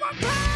my power.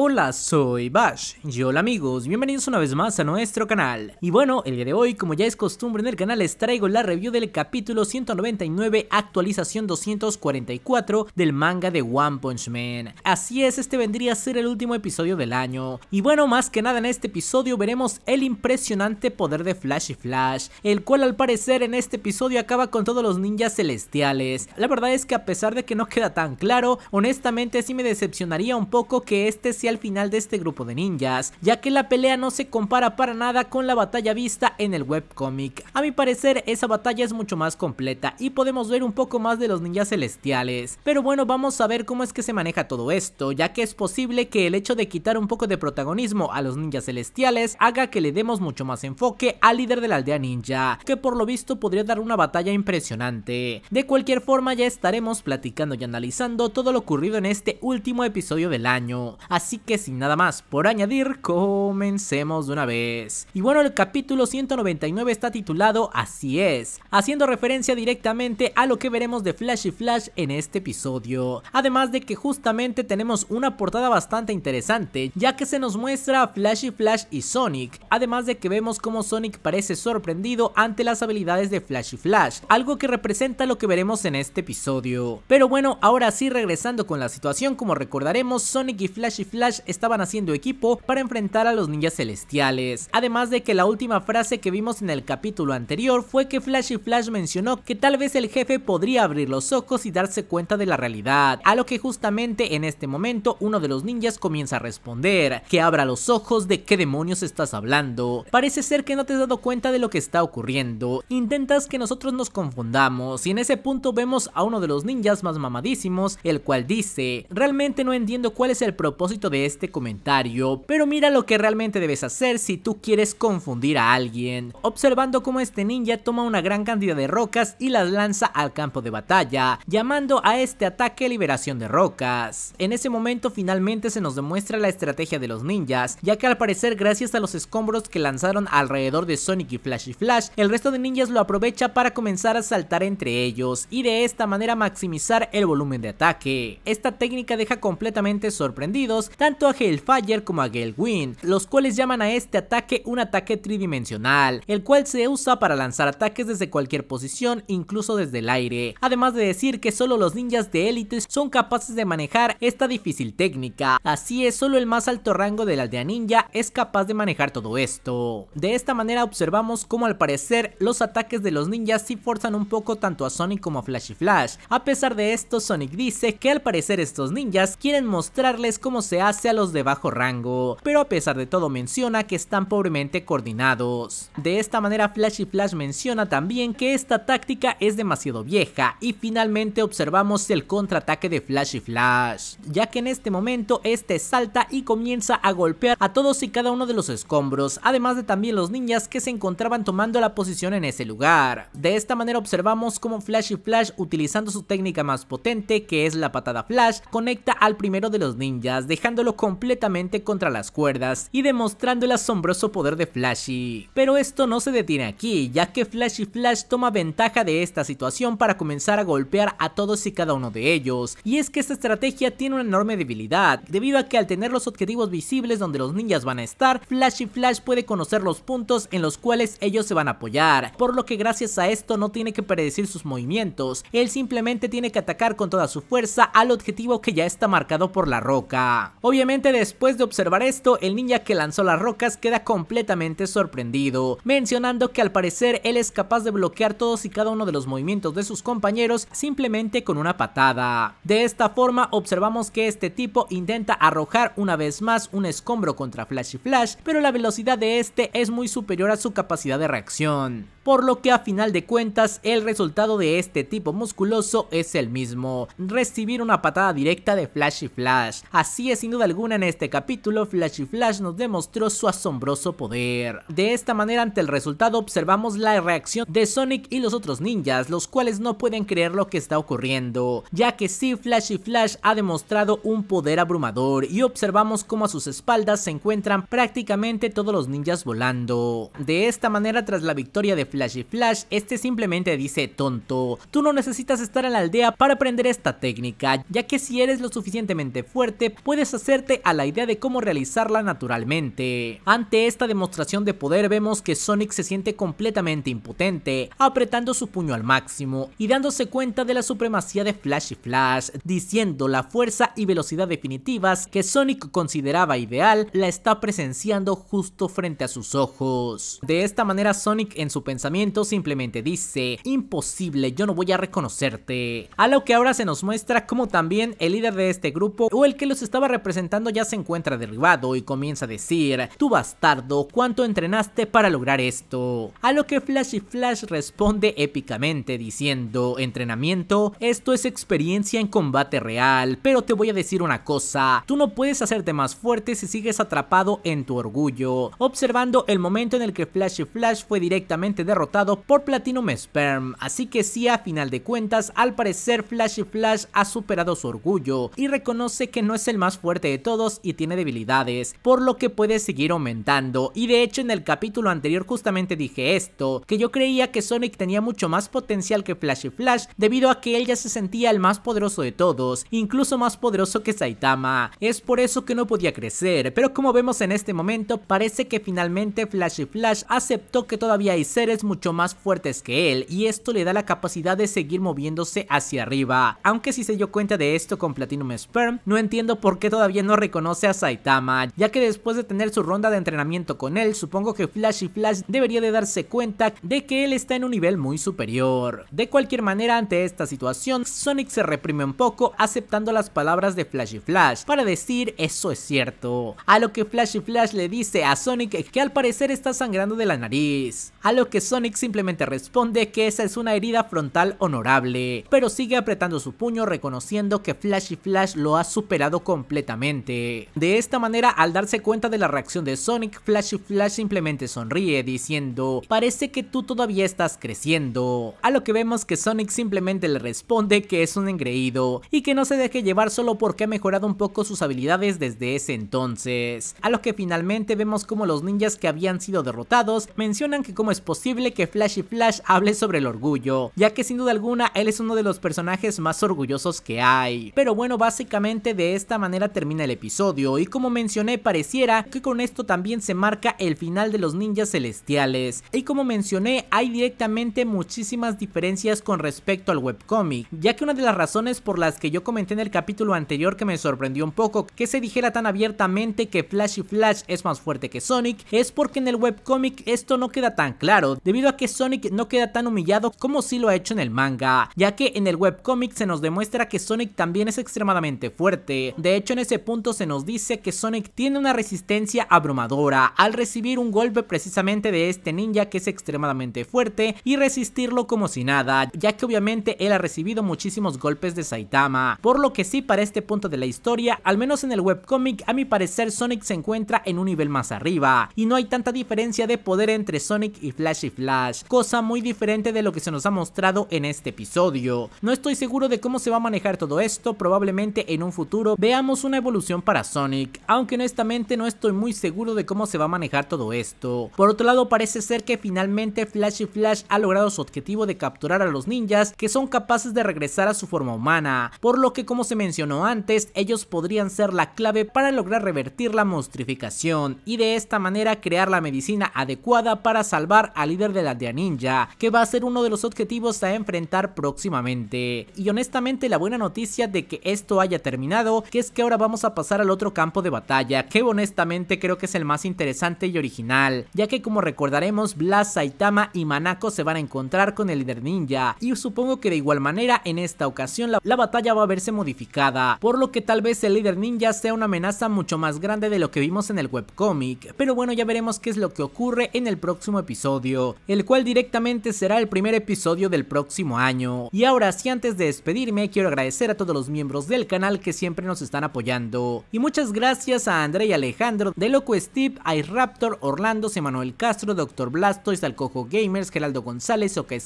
Hola, soy Bash. Y hola amigos, bienvenidos una vez más a nuestro canal. Y bueno, el día de hoy, como ya es costumbre en el canal, les traigo la review del capítulo 199, actualización 244 del manga de One Punch Man. Así es, este vendría a ser el último episodio del año. Y bueno, más que nada en este episodio veremos el impresionante poder de Flash y Flash, el cual al parecer en este episodio acaba con todos los ninjas celestiales. La verdad es que a pesar de que no queda tan claro, honestamente sí me decepcionaría un poco que este sea al final de este grupo de ninjas, ya que la pelea no se compara para nada con la batalla vista en el webcomic. A mi parecer esa batalla es mucho más completa y podemos ver un poco más de los ninjas celestiales, pero bueno vamos a ver cómo es que se maneja todo esto, ya que es posible que el hecho de quitar un poco de protagonismo a los ninjas celestiales haga que le demos mucho más enfoque al líder de la aldea ninja, que por lo visto podría dar una batalla impresionante. De cualquier forma ya estaremos platicando y analizando todo lo ocurrido en este último episodio del año, así que sin nada más por añadir, comencemos de una vez. Y bueno, el capítulo 199 está titulado Así es, haciendo referencia directamente a lo que veremos de Flash y Flash en este episodio. Además de que justamente tenemos una portada bastante interesante, ya que se nos muestra Flash y Flash y Sonic, además de que vemos cómo Sonic parece sorprendido ante las habilidades de Flash y Flash, algo que representa lo que veremos en este episodio. Pero bueno, ahora sí regresando con la situación, como recordaremos, Sonic y Flash y Flash Flash estaban haciendo equipo para enfrentar a los ninjas celestiales. Además de que la última frase que vimos en el capítulo anterior fue que Flash y Flash mencionó que tal vez el jefe podría abrir los ojos y darse cuenta de la realidad, a lo que justamente en este momento uno de los ninjas comienza a responder, que abra los ojos de qué demonios estás hablando, parece ser que no te has dado cuenta de lo que está ocurriendo, intentas que nosotros nos confundamos y en ese punto vemos a uno de los ninjas más mamadísimos, el cual dice, realmente no entiendo cuál es el propósito de este comentario, pero mira lo que realmente debes hacer si tú quieres confundir a alguien, observando cómo este ninja toma una gran cantidad de rocas y las lanza al campo de batalla, llamando a este ataque liberación de rocas. En ese momento finalmente se nos demuestra la estrategia de los ninjas, ya que al parecer gracias a los escombros que lanzaron alrededor de Sonic y Flash y Flash, el resto de ninjas lo aprovecha para comenzar a saltar entre ellos y de esta manera maximizar el volumen de ataque. Esta técnica deja completamente sorprendidos tanto a Hellfire como a Wind los cuales llaman a este ataque un ataque tridimensional, el cual se usa para lanzar ataques desde cualquier posición, incluso desde el aire, además de decir que solo los ninjas de élite son capaces de manejar esta difícil técnica, así es, solo el más alto rango de la aldea ninja es capaz de manejar todo esto. De esta manera observamos cómo al parecer los ataques de los ninjas si forzan un poco tanto a Sonic como a y Flash, a pesar de esto Sonic dice que al parecer estos ninjas quieren mostrarles cómo se hace hacia los de bajo rango, pero a pesar de todo menciona que están pobremente coordinados. De esta manera Flash y Flash menciona también que esta táctica es demasiado vieja y finalmente observamos el contraataque de Flash y Flash, ya que en este momento este salta y comienza a golpear a todos y cada uno de los escombros, además de también los ninjas que se encontraban tomando la posición en ese lugar. De esta manera observamos cómo Flash y Flash utilizando su técnica más potente que es la patada Flash, conecta al primero de los ninjas, dejando completamente contra las cuerdas y demostrando el asombroso poder de Flashy. Pero esto no se detiene aquí, ya que Flashy Flash toma ventaja de esta situación para comenzar a golpear a todos y cada uno de ellos, y es que esta estrategia tiene una enorme debilidad, debido a que al tener los objetivos visibles donde los ninjas van a estar, Flashy Flash puede conocer los puntos en los cuales ellos se van a apoyar, por lo que gracias a esto no tiene que predecir sus movimientos, él simplemente tiene que atacar con toda su fuerza al objetivo que ya está marcado por la roca. Obviamente después de observar esto, el ninja que lanzó las rocas queda completamente sorprendido, mencionando que al parecer él es capaz de bloquear todos y cada uno de los movimientos de sus compañeros simplemente con una patada. De esta forma observamos que este tipo intenta arrojar una vez más un escombro contra Flash y Flash, pero la velocidad de este es muy superior a su capacidad de reacción por lo que a final de cuentas el resultado de este tipo musculoso es el mismo, recibir una patada directa de Flashy Flash. Así es, sin duda alguna en este capítulo Flashy Flash nos demostró su asombroso poder. De esta manera ante el resultado observamos la reacción de Sonic y los otros ninjas, los cuales no pueden creer lo que está ocurriendo, ya que sí Flashy Flash ha demostrado un poder abrumador y observamos cómo a sus espaldas se encuentran prácticamente todos los ninjas volando. De esta manera tras la victoria de Flash Flashy Flash, este simplemente dice, tonto, tú no necesitas estar en la aldea para aprender esta técnica, ya que si eres lo suficientemente fuerte, puedes hacerte a la idea de cómo realizarla naturalmente. Ante esta demostración de poder vemos que Sonic se siente completamente impotente, apretando su puño al máximo y dándose cuenta de la supremacía de Flash Flash, diciendo la fuerza y velocidad definitivas que Sonic consideraba ideal la está presenciando justo frente a sus ojos. De esta manera Sonic en su pensamiento simplemente dice, imposible, yo no voy a reconocerte. A lo que ahora se nos muestra como también el líder de este grupo o el que los estaba representando ya se encuentra derribado y comienza a decir, tú bastardo, ¿cuánto entrenaste para lograr esto? A lo que flash y Flash responde épicamente diciendo, entrenamiento, esto es experiencia en combate real, pero te voy a decir una cosa, tú no puedes hacerte más fuerte si sigues atrapado en tu orgullo. Observando el momento en el que y Flash fue directamente derrotado por Platinum Sperm, así que sí a final de cuentas al parecer Flash y Flash ha superado su orgullo y reconoce que no es el más fuerte de todos y tiene debilidades, por lo que puede seguir aumentando y de hecho en el capítulo anterior justamente dije esto, que yo creía que Sonic tenía mucho más potencial que Flash y Flash debido a que él ya se sentía el más poderoso de todos, incluso más poderoso que Saitama, es por eso que no podía crecer, pero como vemos en este momento parece que finalmente Flash y Flash aceptó que todavía hay seres mucho más fuertes que él y esto le da la capacidad de seguir moviéndose hacia arriba. Aunque si se dio cuenta de esto con Platinum Sperm, no entiendo por qué todavía no reconoce a Saitama, ya que después de tener su ronda de entrenamiento con él, supongo que Flash y Flash debería de darse cuenta de que él está en un nivel muy superior. De cualquier manera, ante esta situación, Sonic se reprime un poco aceptando las palabras de Flash y Flash para decir eso es cierto, a lo que Flash y Flash le dice a Sonic que al parecer está sangrando de la nariz, a lo que Sonic simplemente responde que esa es una herida frontal honorable, pero sigue apretando su puño reconociendo que Flash y Flash lo ha superado completamente. De esta manera, al darse cuenta de la reacción de Sonic, Flash y Flash simplemente sonríe diciendo, parece que tú todavía estás creciendo. A lo que vemos que Sonic simplemente le responde que es un engreído y que no se deje llevar solo porque ha mejorado un poco sus habilidades desde ese entonces. A lo que finalmente vemos como los ninjas que habían sido derrotados mencionan que como es posible que Flash y Flash hable sobre el orgullo, ya que sin duda alguna él es uno de los personajes más orgullosos que hay. Pero bueno, básicamente de esta manera termina el episodio y como mencioné pareciera que con esto también se marca el final de los ninjas celestiales. Y como mencioné hay directamente muchísimas diferencias con respecto al webcomic, ya que una de las razones por las que yo comenté en el capítulo anterior que me sorprendió un poco que se dijera tan abiertamente que Flash y Flash es más fuerte que Sonic es porque en el webcomic esto no queda tan claro, debido a que Sonic no queda tan humillado como si lo ha hecho en el manga, ya que en el webcomic se nos demuestra que Sonic también es extremadamente fuerte. De hecho, en ese punto se nos dice que Sonic tiene una resistencia abrumadora al recibir un golpe precisamente de este ninja que es extremadamente fuerte y resistirlo como si nada, ya que obviamente él ha recibido muchísimos golpes de Saitama, por lo que sí para este punto de la historia, al menos en el webcomic, a mi parecer Sonic se encuentra en un nivel más arriba, y no hay tanta diferencia de poder entre Sonic y Flash Flash, cosa muy diferente de lo que se nos ha mostrado en este episodio. No estoy seguro de cómo se va a manejar todo esto, probablemente en un futuro veamos una evolución para Sonic, aunque honestamente no estoy muy seguro de cómo se va a manejar todo esto. Por otro lado, parece ser que finalmente Flash y Flash ha logrado su objetivo de capturar a los ninjas que son capaces de regresar a su forma humana, por lo que como se mencionó antes, ellos podrían ser la clave para lograr revertir la monstrificación y de esta manera crear la medicina adecuada para salvar al líder de la de ninja, que va a ser uno de los objetivos a enfrentar próximamente. Y honestamente la buena noticia de que esto haya terminado, que es que ahora vamos a pasar al otro campo de batalla, que honestamente creo que es el más interesante y original, ya que como recordaremos, Blas, Saitama y Manako se van a encontrar con el líder ninja, y supongo que de igual manera en esta ocasión la, la batalla va a verse modificada, por lo que tal vez el líder ninja sea una amenaza mucho más grande de lo que vimos en el webcomic, pero bueno ya veremos qué es lo que ocurre en el próximo episodio el cual directamente será el primer episodio del próximo año. Y ahora sí, antes de despedirme, quiero agradecer a todos los miembros del canal que siempre nos están apoyando. Y muchas gracias a André y Alejandro, De Loco Steve, Raptor, Orlando, Emanuel Castro, Doctor Blastoise, Alcojo Gamers, Geraldo González, Oca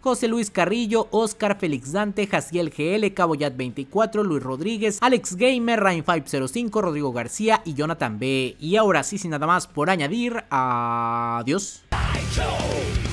José Luis Carrillo, Oscar Félix Dante, Jaciel GL, Caboyat 24, Luis Rodríguez, Alex Gamer, Rain 505, Rodrigo García y Jonathan B. Y ahora sí, sin nada más por añadir, adiós. I do.